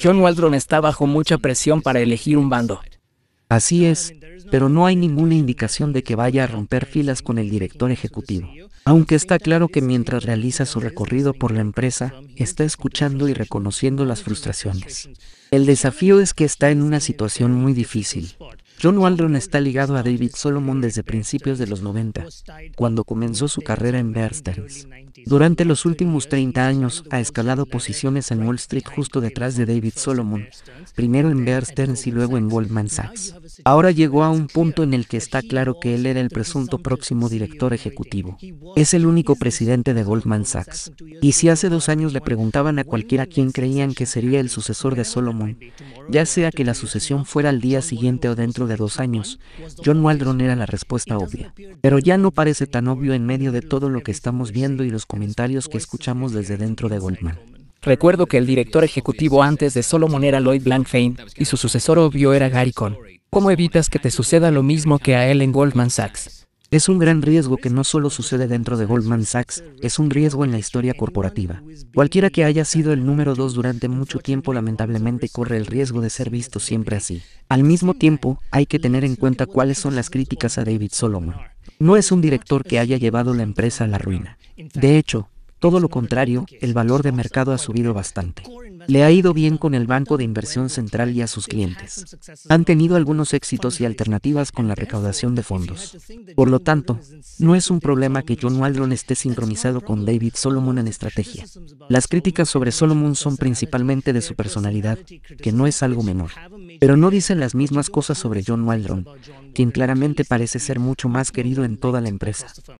John Waldron está bajo mucha presión para elegir un bando. Así es, pero no hay ninguna indicación de que vaya a romper filas con el director ejecutivo. Aunque está claro que mientras realiza su recorrido por la empresa, está escuchando y reconociendo las frustraciones. El desafío es que está en una situación muy difícil. John Waldron está ligado a David Solomon desde principios de los 90, cuando comenzó su carrera en Bear Stearns. Durante los últimos 30 años ha escalado posiciones en Wall Street justo detrás de David Solomon, primero en Bear Stearns y luego en Goldman Sachs. Ahora llegó a un punto en el que está claro que él era el presunto próximo director ejecutivo. Es el único presidente de Goldman Sachs. Y si hace dos años le preguntaban a cualquiera quién creían que sería el sucesor de Solomon, ya sea que la sucesión fuera al día siguiente o dentro de dos años. John Waldron era la respuesta obvia. Pero ya no parece tan obvio en medio de todo lo que estamos viendo y los comentarios que escuchamos desde dentro de Goldman. Recuerdo que el director ejecutivo antes de Solomon era Lloyd Blankfein y su sucesor obvio era Gary Cohn. ¿Cómo evitas que te suceda lo mismo que a él en Goldman Sachs? Es un gran riesgo que no solo sucede dentro de Goldman Sachs, es un riesgo en la historia corporativa. Cualquiera que haya sido el número dos durante mucho tiempo lamentablemente corre el riesgo de ser visto siempre así. Al mismo tiempo, hay que tener en cuenta cuáles son las críticas a David Solomon. No es un director que haya llevado la empresa a la ruina. De hecho, todo lo contrario, el valor de mercado ha subido bastante. Le ha ido bien con el Banco de Inversión Central y a sus clientes. Han tenido algunos éxitos y alternativas con la recaudación de fondos. Por lo tanto, no es un problema que John Waldron esté sincronizado con David Solomon en estrategia. Las críticas sobre Solomon son principalmente de su personalidad, que no es algo menor. Pero no dicen las mismas cosas sobre John Waldron, quien claramente parece ser mucho más querido en toda la empresa.